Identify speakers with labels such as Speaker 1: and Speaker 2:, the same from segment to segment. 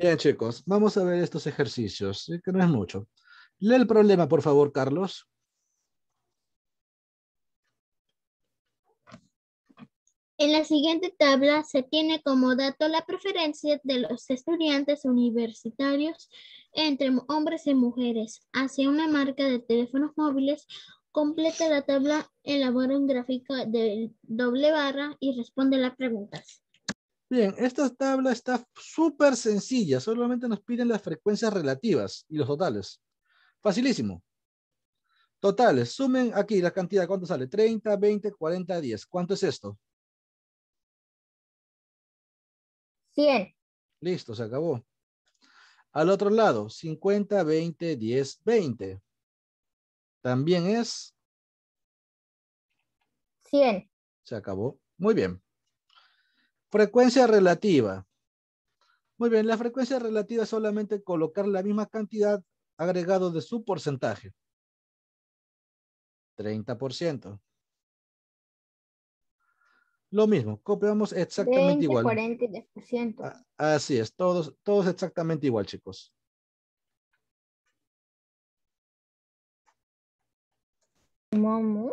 Speaker 1: Bien, chicos, vamos a ver estos ejercicios, eh, que no es mucho. Lee el problema, por favor, Carlos.
Speaker 2: En la siguiente tabla se tiene como dato la preferencia de los estudiantes universitarios entre hombres y mujeres hacia una marca de teléfonos móviles. Completa la tabla, elabora un gráfico de doble barra y responde las preguntas.
Speaker 1: Bien, esta tabla está súper sencilla, solamente nos piden las frecuencias relativas y los totales. Facilísimo. Totales, sumen aquí la cantidad, ¿cuánto sale? 30, 20, 40, 10. ¿Cuánto es esto? 100. Listo, se acabó. Al otro lado, 50, 20, 10, 20. También es 100. Se acabó. Muy bien. Frecuencia relativa. Muy bien, la frecuencia relativa es solamente colocar la misma cantidad agregado de su porcentaje. 30%. Lo mismo, copiamos exactamente igual. 40, ah, Así es, todos, todos exactamente igual, chicos. vamos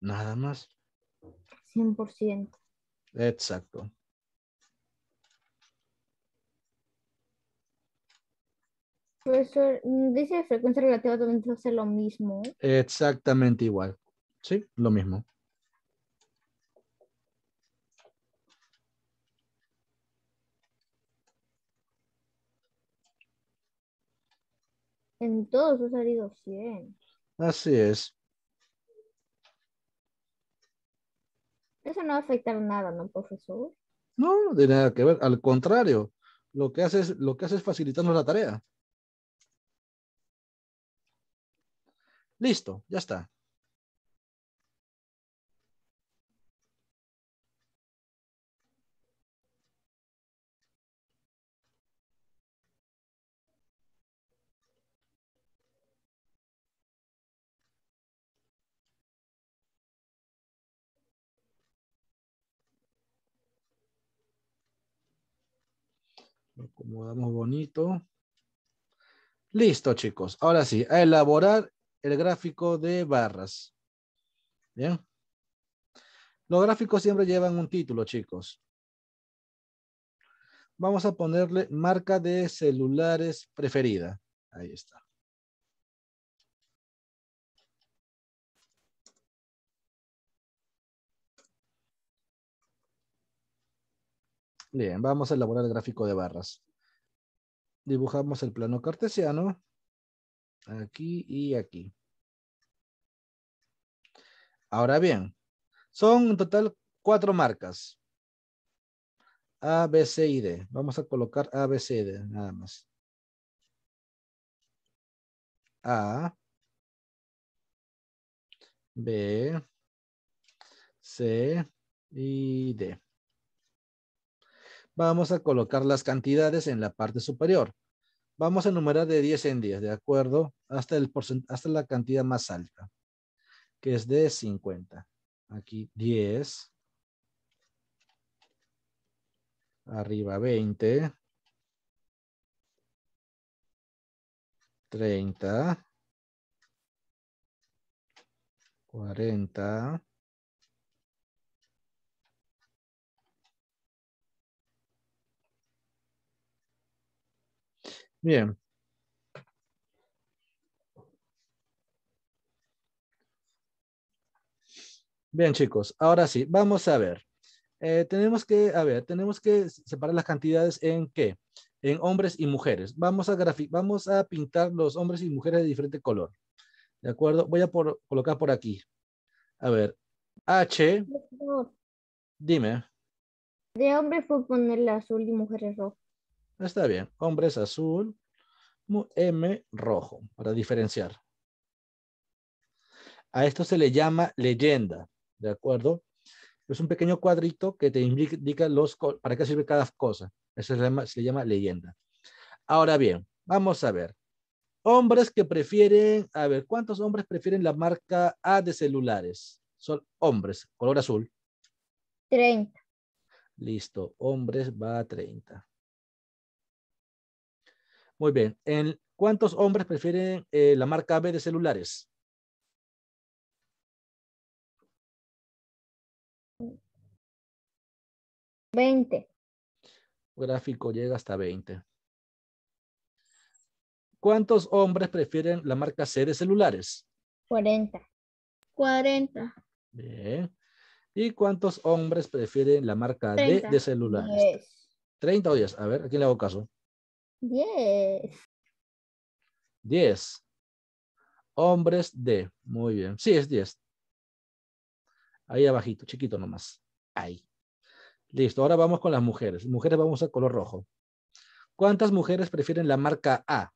Speaker 1: Nada más.
Speaker 2: 100%.
Speaker 1: Exacto.
Speaker 2: Profesor, mm, dice frecuencia relativa también hace lo mismo.
Speaker 1: Exactamente igual. Sí, lo mismo.
Speaker 2: En todos ha salido 100.
Speaker 1: Así es.
Speaker 2: Eso no va a afectar nada, ¿no, profesor?
Speaker 1: No, no tiene nada que ver. Al contrario, lo que hace es, lo que hace es facilitarnos la tarea. Listo, ya está. muy bonito. Listo, chicos. Ahora sí, a elaborar el gráfico de barras. Bien. Los gráficos siempre llevan un título, chicos. Vamos a ponerle marca de celulares preferida. Ahí está. Bien, vamos a elaborar el gráfico de barras dibujamos el plano cartesiano aquí y aquí. Ahora bien, son en total cuatro marcas. A, B, C y D. Vamos a colocar A, B, C y D, nada más. A, B, C y D. Vamos a colocar las cantidades en la parte superior. Vamos a numerar de 10 en 10, ¿de acuerdo? Hasta, el hasta la cantidad más alta, que es de 50. Aquí 10. Arriba 20. 30.
Speaker 2: 40.
Speaker 1: Bien. Bien, chicos, ahora sí, vamos a ver. Eh, tenemos que, a ver, tenemos que separar las cantidades en qué? En hombres y mujeres. Vamos a, vamos a pintar los hombres y mujeres de diferente color. ¿De acuerdo? Voy a colocar por aquí. A ver, H. Dime.
Speaker 2: De hombre puedo ponerle azul y mujeres rojo.
Speaker 1: Está bien. Hombres azul, M rojo, para diferenciar. A esto se le llama leyenda, ¿de acuerdo? Es un pequeño cuadrito que te indica los, para qué sirve cada cosa. Eso se, se le llama leyenda. Ahora bien, vamos a ver. Hombres que prefieren, a ver, ¿cuántos hombres prefieren la marca A de celulares? Son hombres, color azul. 30. Listo, hombres va a 30. Muy bien. ¿Cuántos hombres prefieren
Speaker 2: eh, la marca B de celulares? Veinte.
Speaker 1: Gráfico llega hasta 20. ¿Cuántos hombres prefieren la marca C de celulares?
Speaker 2: 40. 40.
Speaker 1: Bien. ¿Y cuántos hombres prefieren la marca D de celulares? Treinta. 30 o 10. A ver, aquí quién le hago caso?
Speaker 2: Diez.
Speaker 1: Diez. Hombres de. Muy bien. Sí, es diez. Ahí abajito, chiquito nomás. Ahí. Listo, ahora vamos con las mujeres. Mujeres vamos a color rojo. ¿Cuántas mujeres prefieren la marca A?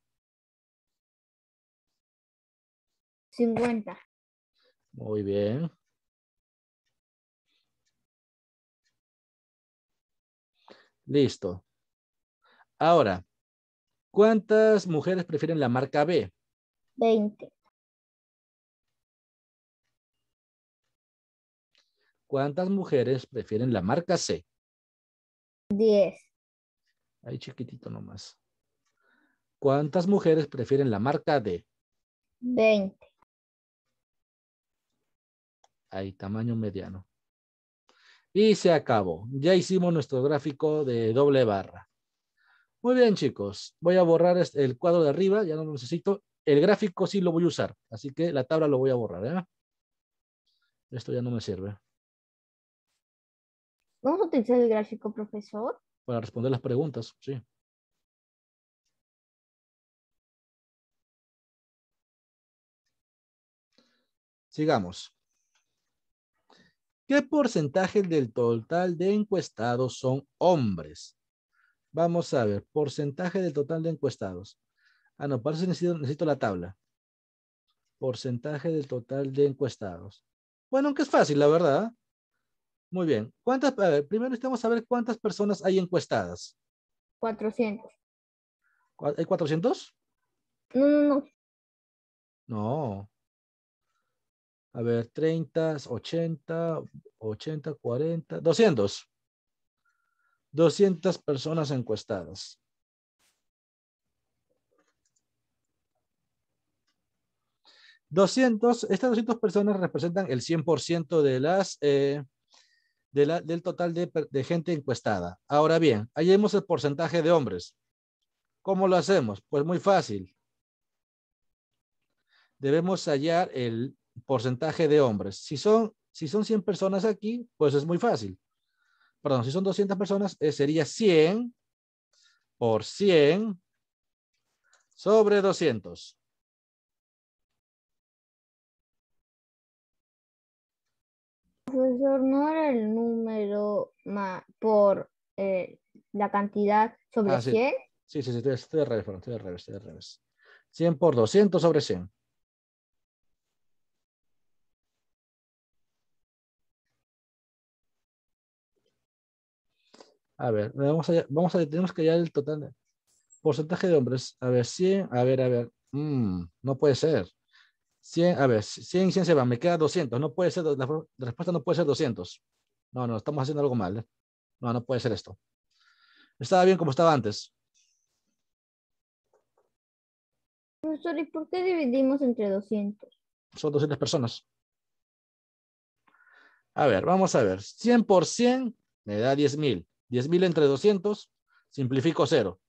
Speaker 2: 50. Muy bien.
Speaker 1: Listo. Ahora, ¿Cuántas mujeres prefieren la marca B? 20. ¿Cuántas mujeres prefieren la marca C? 10. Ahí chiquitito nomás. ¿Cuántas mujeres prefieren la marca D?
Speaker 2: 20.
Speaker 1: Ahí, tamaño mediano. Y se acabó. Ya hicimos nuestro gráfico de doble barra. Muy bien, chicos. Voy a borrar este, el cuadro de arriba, ya no lo necesito. El gráfico sí lo voy a usar, así que la tabla lo voy a borrar. ¿eh? Esto ya no me sirve.
Speaker 2: ¿Vamos a utilizar el gráfico, profesor? Para responder las preguntas, sí.
Speaker 1: Sigamos. ¿Qué porcentaje del total de encuestados son hombres? Vamos a ver, porcentaje del total de encuestados. Ah, no, para eso necesito, la tabla. Porcentaje del total de encuestados. Bueno, aunque es fácil, la verdad. Muy bien. ¿Cuántas, a ver, primero necesitamos saber cuántas personas hay encuestadas.
Speaker 2: 400.
Speaker 1: ¿Hay 400? No, no, no. A ver, 30, 80, 80, 40, 200. 200 personas encuestadas. 200 estas 200 personas representan el 100% de las, eh, de del total de, gente encuestada. Ahora bien, hallemos el porcentaje de hombres. ¿Cómo lo hacemos? Pues muy fácil. Debemos hallar el porcentaje de hombres. Si son, si son 100 personas aquí, pues es muy fácil perdón, si son 200 personas, eh, sería 100 por 100 sobre 200.
Speaker 2: Profesor, ¿no era el número por eh, la cantidad sobre 100? Ah,
Speaker 1: sí, sí, sí, estoy, de revés, perdón, estoy al revés, estoy revés. 100 por 200 sobre 100. A ver, vamos a, vamos a, tenemos que hallar el total. de Porcentaje de hombres. A ver, 100. A ver, a ver. Mm, no puede ser. 100, a ver, 100, 100 se va. Me queda 200. No puede ser. La, respuesta no puede ser 200. No, no, estamos haciendo algo mal. ¿eh? No, no puede ser esto. Estaba bien como estaba antes.
Speaker 2: Profesor, ¿y por qué dividimos entre 200?
Speaker 1: Son 200 personas. A ver, vamos a ver. 100 100 me da 10.000. 10.000 entre 200, simplifico 0.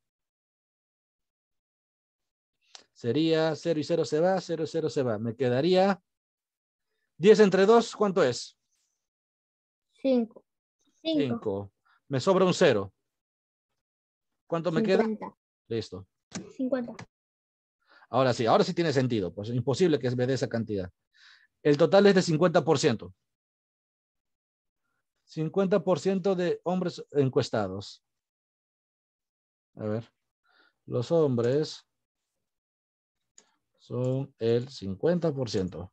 Speaker 1: Sería 0 y 0 se va, 0 y 0 se va. Me quedaría 10 entre 2, ¿cuánto es? 5. 5. Me sobra un 0. ¿Cuánto me queda? Listo. 50. Ahora sí, ahora sí tiene sentido. Pues es imposible que me dé esa cantidad. El total es de 50%. 50% de hombres encuestados. A ver, los hombres son el 50%.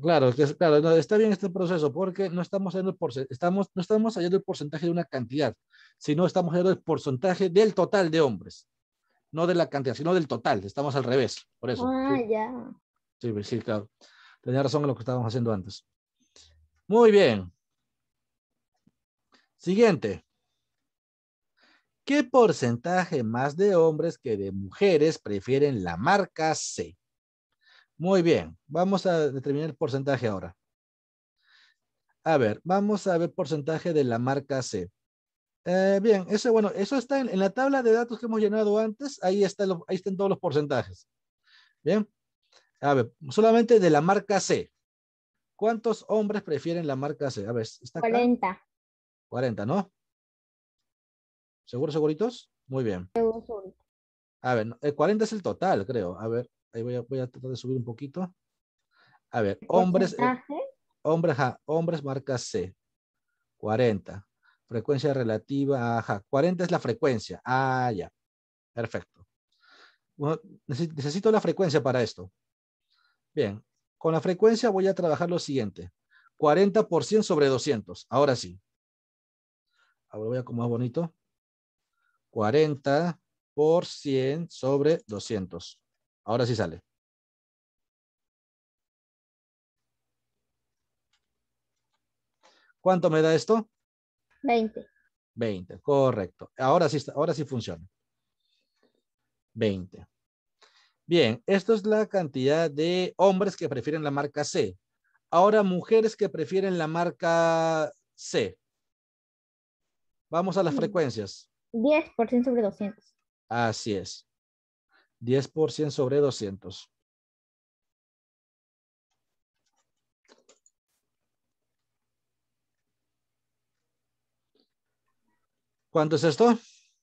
Speaker 1: Claro, claro, está bien este proceso porque no estamos haciendo el estamos, no estamos hallando el porcentaje de una cantidad, sino estamos haciendo el porcentaje del total de hombres. No de la cantidad, sino del total. Estamos al revés, por eso. Ah, ya. Sí, sí, claro. Tenía razón en lo que estábamos haciendo antes. Muy bien. Siguiente. ¿Qué porcentaje más de hombres que de mujeres prefieren la marca C? Muy bien, vamos a determinar el porcentaje ahora. A ver, vamos a ver porcentaje de la marca C. Eh, bien, eso bueno, eso está en, la tabla de datos que hemos llenado antes, ahí, está ahí están todos los porcentajes. Bien, a ver, solamente de la marca C. ¿Cuántos hombres prefieren la marca C? A ver, está acá. 40. 40, ¿no? ¿Seguros, seguritos? Muy bien. A ver, el eh, 40 es el total, creo. A ver, ahí voy a, voy a tratar de subir un poquito. A ver, hombres. Eh, hombres, ja, hombres marca C. 40. Frecuencia relativa, ajá. 40 es la frecuencia. Ah, ya. Perfecto. Bueno, necesito la frecuencia para esto. Bien. Con la frecuencia voy a trabajar lo siguiente. 40% sobre 200. Ahora sí ahora voy a como más bonito, 40 por 100 sobre 200. Ahora sí sale. ¿Cuánto me da esto? 20. 20, correcto. Ahora sí, ahora sí funciona. 20. Bien, esto es la cantidad de hombres que prefieren la marca C. Ahora, mujeres que prefieren la marca C. Vamos a las mm. frecuencias.
Speaker 2: 10% sobre 200.
Speaker 1: Así es. 10% sobre 200. ¿Cuánto es esto?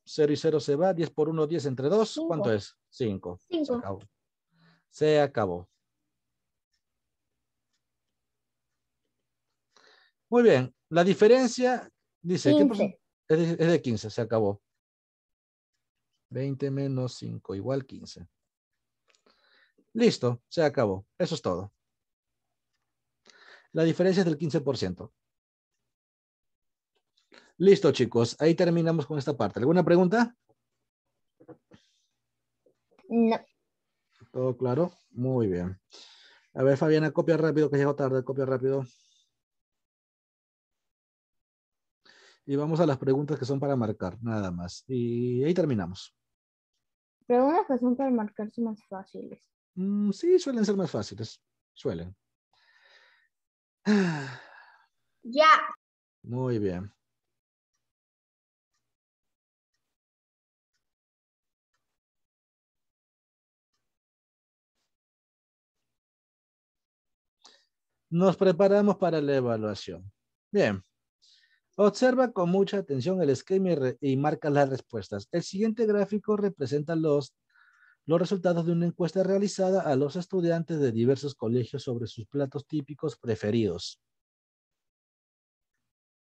Speaker 1: 0 y 0 se va, 10 por 1, 10 entre 2, ¿cuánto es? 5. Se acabó. Se acabó. Muy bien, la diferencia dice... 15 es de, 15, se acabó. 20 menos 5 igual 15. Listo, se acabó. Eso es todo. La diferencia es del 15%. Listo, chicos. Ahí terminamos con esta parte. ¿Alguna pregunta? No. ¿Todo claro? Muy bien. A ver, Fabiana, copia rápido, que llegó tarde. Copia rápido. y vamos a las preguntas que son para marcar, nada más. Y ahí terminamos.
Speaker 2: Preguntas que son para marcar son más fáciles.
Speaker 1: Mm, sí, suelen ser más fáciles. Suelen. Ya. Muy bien. Nos preparamos para la evaluación. Bien. Observa con mucha atención el esquema y, marca las respuestas. El siguiente gráfico representa los, los resultados de una encuesta realizada a los estudiantes de diversos colegios sobre sus platos típicos preferidos.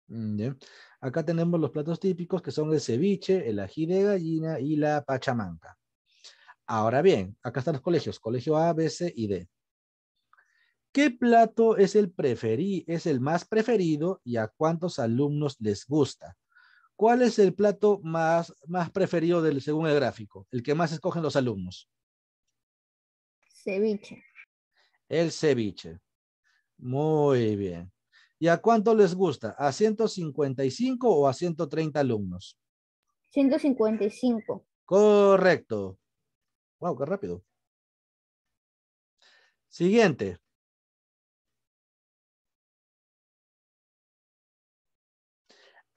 Speaker 1: Mm, acá tenemos los platos típicos que son el ceviche, el ají de gallina y la pachamanca. Ahora bien, acá están los colegios, colegio A, B, C y D. ¿Qué plato es el, preferí es el más preferido y a cuántos alumnos les gusta? ¿Cuál es el plato más, más preferido según el gráfico? El que más escogen los alumnos.
Speaker 2: Ceviche.
Speaker 1: El ceviche. Muy bien. ¿Y a cuánto les gusta? ¿A 155 o a 130 alumnos?
Speaker 2: 155.
Speaker 1: Correcto. Wow, qué rápido.
Speaker 2: Siguiente.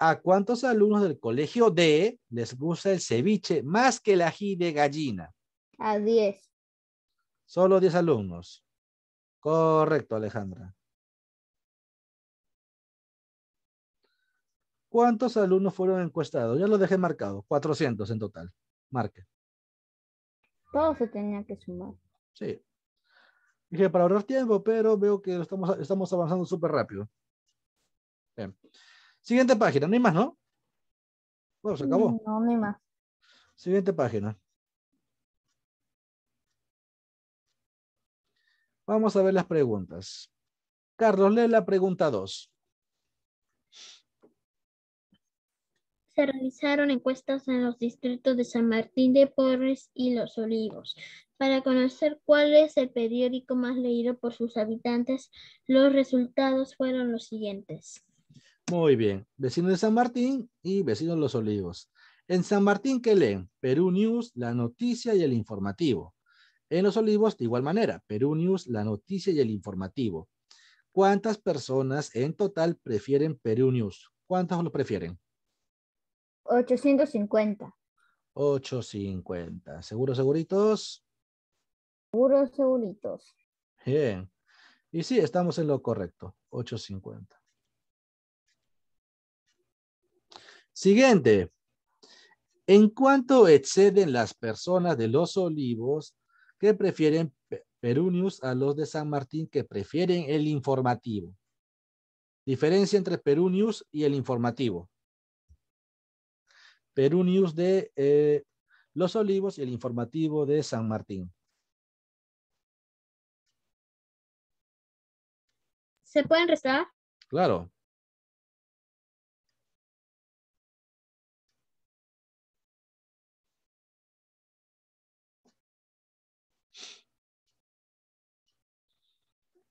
Speaker 1: ¿A cuántos alumnos del colegio D les gusta el ceviche más que el ají de gallina? A 10. Solo 10 alumnos. Correcto, Alejandra. ¿Cuántos alumnos fueron encuestados? Ya lo dejé marcado, 400 en total. Marca.
Speaker 2: Todo se tenía que sumar.
Speaker 1: Sí. Dije para ahorrar tiempo, pero veo que estamos, estamos avanzando súper rápido. Bien. Siguiente página, no hay más, ¿no? Bueno, se acabó. No, no hay más. Siguiente página. Vamos a ver las preguntas. Carlos, lee la pregunta 2.
Speaker 2: Se realizaron encuestas en los distritos de San Martín de Porres y Los Olivos para conocer cuál es el periódico más leído por sus habitantes. Los resultados fueron los siguientes.
Speaker 1: Muy bien. Vecinos de San Martín y vecinos de Los Olivos. En San Martín, ¿qué leen? Perú News, la noticia y el informativo. En Los Olivos, de igual manera, Perú News, la noticia y el informativo. ¿Cuántas personas en total prefieren Perú News? ¿Cuántas lo prefieren?
Speaker 2: 850.
Speaker 1: 850. seguro seguritos? Seguros,
Speaker 2: seguritos.
Speaker 1: Bien. Y sí, estamos en lo correcto. 850. Siguiente. En cuanto exceden las personas de los olivos que prefieren Perunius a los de San Martín que prefieren el informativo. Diferencia entre Perunius y el informativo. Perunius de eh, los olivos y el informativo de San Martín.
Speaker 2: ¿Se pueden restar? Claro.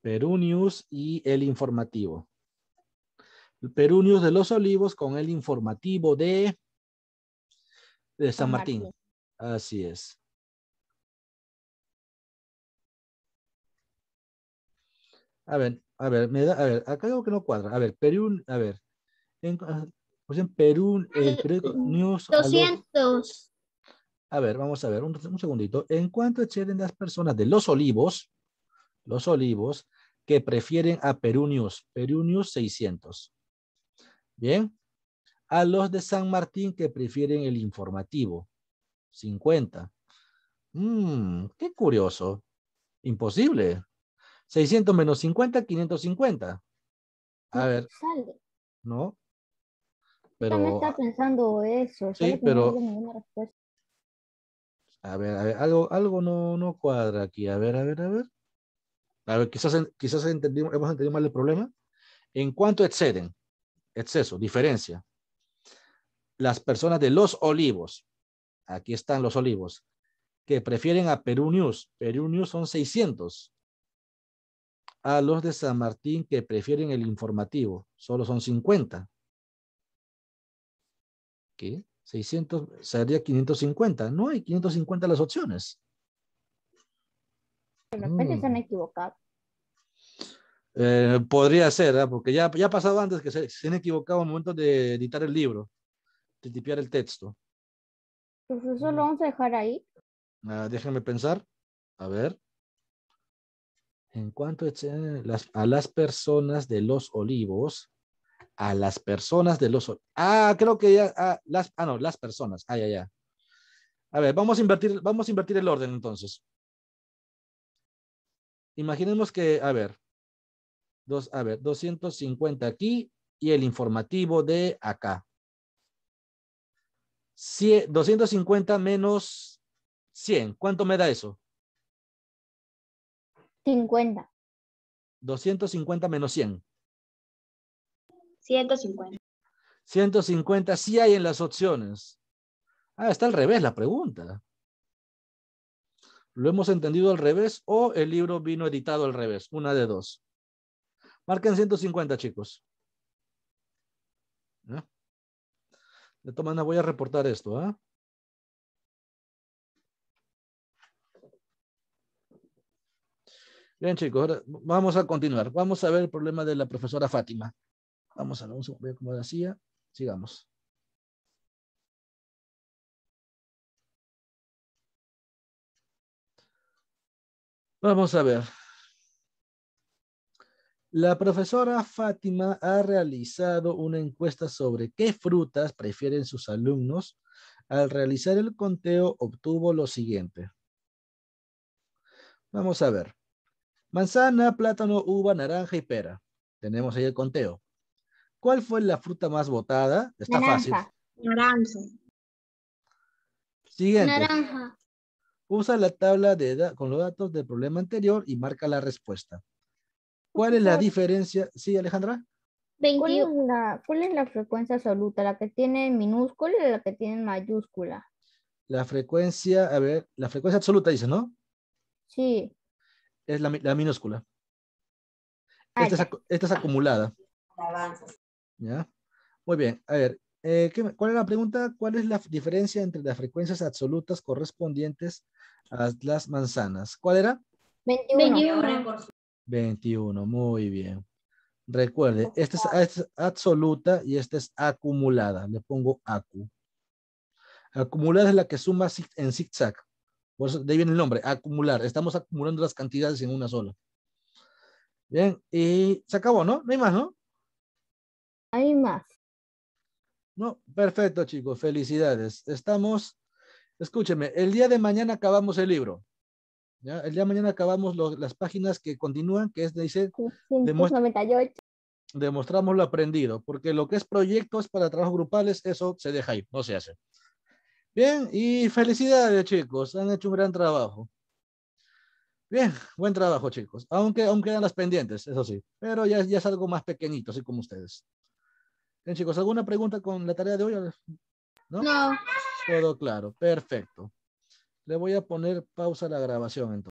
Speaker 1: Perú News y El Informativo. Perú News de Los Olivos con El Informativo de, de San Martín. Así es. A ver, a ver, me da, a ver, acá algo que no cuadra. A ver, Perú, a ver. pues en ah, Perú, el ah, News. 200. A, ver, vamos a ver, un, segundito. ¿En cuánto exceden las personas de Los Olivos? los olivos que prefieren a Perunius, Perunius 600. Bien, a los de San Martín que prefieren el informativo, 50. Mmm, qué curioso. Imposible. 600 menos 50, 550. A ver. ¿No? Pero... está
Speaker 2: pensando eso. Sí, pero...
Speaker 1: a ver, a ver, algo, algo no, no cuadra aquí. A ver, a ver, a ver quizás, hemos entendido mal el problema. En cuanto exceden, exceso, diferencia, las personas de los olivos, aquí están los olivos, que prefieren a Perú News. Perú News son 600. A los de San Martín que prefieren el informativo, solo son 50. ¿Qué? 600 sería 550. No hay 550 las opciones.
Speaker 2: De repente se han mm. equivocado.
Speaker 1: Eh, podría ser, ¿eh? porque ya, ya ha pasado antes que se, han equivocado En el momento de editar el libro, de tipear el texto.
Speaker 2: Pues eso mm. lo vamos a dejar ahí.
Speaker 1: Ah, déjenme pensar. A ver. En cuanto eh, a las personas de los olivos, a las personas de los ah creo que ya ah, las ah no las personas ah ya ya a ver vamos a invertir vamos a invertir el orden entonces imaginemos que, a ver, a ver, 250 aquí y el informativo de acá. 250 menos 100, ¿cuánto me da eso?
Speaker 2: 50.
Speaker 1: 250 menos 100.
Speaker 2: 150.
Speaker 1: 150 sí hay en las opciones. Ah, está al revés la pregunta. ¿Lo hemos entendido al revés o el libro vino editado al revés? Una de dos. Marquen 150, chicos. De todas maneras, voy a reportar esto. ¿ah? Bien, chicos, ahora vamos a continuar. Vamos a ver el problema de la profesora Fátima. Vamos a ver, vamos a ver cómo la Sigamos. Vamos a ver. La profesora Fátima ha realizado una encuesta sobre qué frutas prefieren sus alumnos. Al realizar el conteo obtuvo lo siguiente. Vamos a ver. Manzana, plátano, uva, naranja y pera. Tenemos ahí el conteo. ¿Cuál fue la fruta más votada? Está fácil.
Speaker 2: Naranja. Siguiente. Naranja.
Speaker 1: Usa la tabla de con los datos del problema anterior y marca la respuesta. ¿Cuál es la diferencia? Sí, Alejandra.
Speaker 2: ¿Cuál es, la, frecuencia absoluta? ¿La que tiene minúscula o la que tiene mayúscula?
Speaker 1: La frecuencia, a ver, la frecuencia absoluta dice, ¿no? Sí. Es la, minúscula. Esta es, esta es, acumulada. ¿Ya? Muy bien, a ver, eh, ¿cuál es la pregunta? ¿Cuál es la diferencia entre las frecuencias absolutas correspondientes las manzanas. ¿Cuál era?
Speaker 2: 21.
Speaker 1: 21, muy bien. Recuerde, ah, esta es, absoluta y esta es acumulada. Le pongo acu. Acumulada es la que suma en zigzag. Por eso de ahí viene el nombre, acumular. Estamos acumulando las cantidades en una sola. Bien, y se acabó, ¿no? No hay más, ¿no? Hay más. No, perfecto, chicos. Felicidades. Estamos escúcheme, el día de mañana acabamos el libro. ¿ya? El día de mañana acabamos las páginas que continúan, que es, dice, demostramos lo aprendido, porque lo que es proyectos para trabajos grupales, eso se deja ahí, no se hace. Bien, y felicidades chicos, han hecho un gran trabajo. Bien, buen trabajo chicos, aunque aún quedan las pendientes, eso sí, pero ya, ya es algo más pequeñito, así como ustedes. Bien chicos, ¿alguna pregunta con la tarea de hoy? ¿No? Todo claro. Perfecto. Le voy a poner pausa a la grabación entonces.